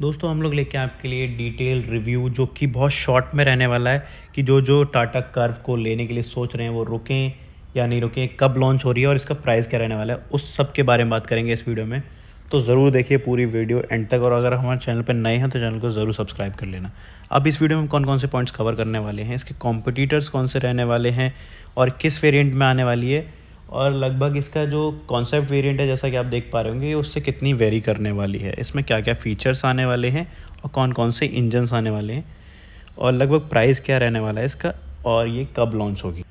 दोस्तों हम लोग लेके आपके लिए डिटेल रिव्यू जो कि बहुत शॉर्ट में रहने वाला है कि जो जो टाटा कर्व को लेने के लिए सोच रहे हैं वो रुकें या नहीं रुकें कब लॉन्च हो रही है और इसका प्राइस क्या रहने वाला है उस सब के बारे में बात करेंगे इस वीडियो में तो ज़रूर देखिए पूरी वीडियो एंड तक और अगर हमारे चैनल पर नए हैं तो चैनल को ज़रूर सब्सक्राइब कर लेना अब इस वीडियो में कौन कौन से पॉइंट्स कवर करने वाले हैं इसके कॉम्पिटिटर्स कौन से रहने वाले हैं और किस वेरियंट में आने वाली है और लगभग इसका जो कॉन्सेप्ट वेरिएंट है जैसा कि आप देख पा रहे होंगे ये उससे कितनी वेरी करने वाली है इसमें क्या क्या फ़ीचर्स आने वाले हैं और कौन कौन से इंजनस आने वाले हैं और लगभग प्राइस क्या रहने वाला है इसका और ये कब लॉन्च होगी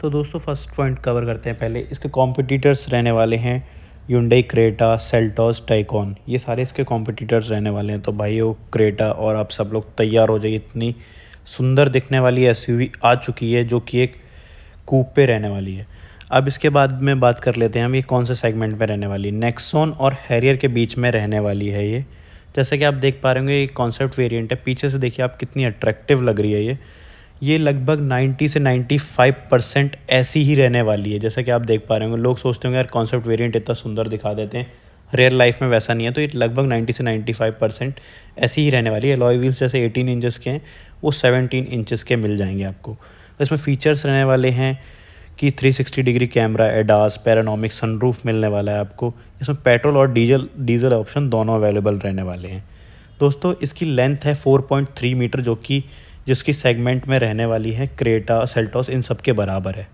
तो दोस्तों फर्स्ट पॉइंट कवर करते हैं पहले इसके कॉम्पिटिटर्स रहने वाले हैं यूंडई क्रेटा सेल्टॉस टाइकॉन ये सारे इसके कॉम्पिटिटर्स रहने वाले हैं तो भाई वो क्रेटा और आप सब लोग तैयार हो जाइए इतनी सुंदर दिखने वाली एस आ चुकी है जो कि एक कूप पे रहने वाली है अब इसके बाद में बात कर लेते हैं हम ये कौन से सेगमेंट में रहने वाली नेक्सोन और हैरियर के बीच में रहने वाली है ये जैसे कि आप देख पा रहे होंगे ये कॉन्सेप्ट वेरिएंट है पीछे से देखिए आप कितनी अट्रैक्टिव लग रही है ये ये लगभग 90 से 95 परसेंट ऐसी ही रहने वाली है जैसा कि आप देख पा रहे होंगे लोग सोचते होंगे यार कॉन्सेप्ट वेरिएंट इतना सुंदर दिखा देते हैं रियल लाइफ में वैसा नहीं है तो ये लगभग नाइन्टी से नाइन्टी परसेंट ऐसी ही रहने वाली है लॉय व्हील्स जैसे एटीन इंचज़ के हैं वो सेवनटीन इंचज़ के मिल जाएंगे आपको इसमें फ़ीचर्स रहने वाले हैं कि 360 degree camera ADAS panoramic sunroof मिलने वाला है आपको इसमें पेट्रोल और डीजल डीजल ऑप्शन दोनों अवेलेबल रहने वाले हैं दोस्तों इसकी लेंथ है 4.3 मीटर जो कि जिसकी सेगमेंट में रहने वाली है क्रेटा सेल्टॉस इन सब के बराबर है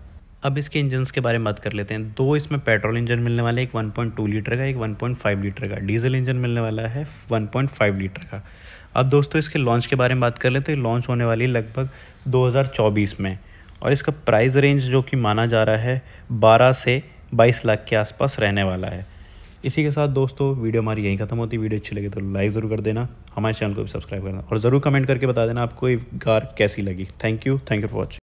अब इसके इंजन के बारे में बात कर लेते हैं दो इसमें पेट्रोल इंजन मिलने वाले एक 1.2 लीटर का एक 1.5 लीटर का डीजल इंजन मिलने वाला है 1.5 लीटर का अब दोस्तों इसके लॉन्च के बारे में बात कर लेते हैं लॉन्च होने वाली लगभग 2024 में और इसका प्राइस रेंज जो कि माना जा रहा है 12 से 22 लाख के आसपास रहने वाला है इसी के साथ दोस्तों वीडियो हमारी यहीं खत्म होती है वीडियो अच्छी लगी तो लाइक ज़रूर कर देना हमारे चैनल को भी सब्सक्राइब करना और ज़रूर कमेंट करके बता देना आपको ये कार कैसी लगी thank you thank you for watching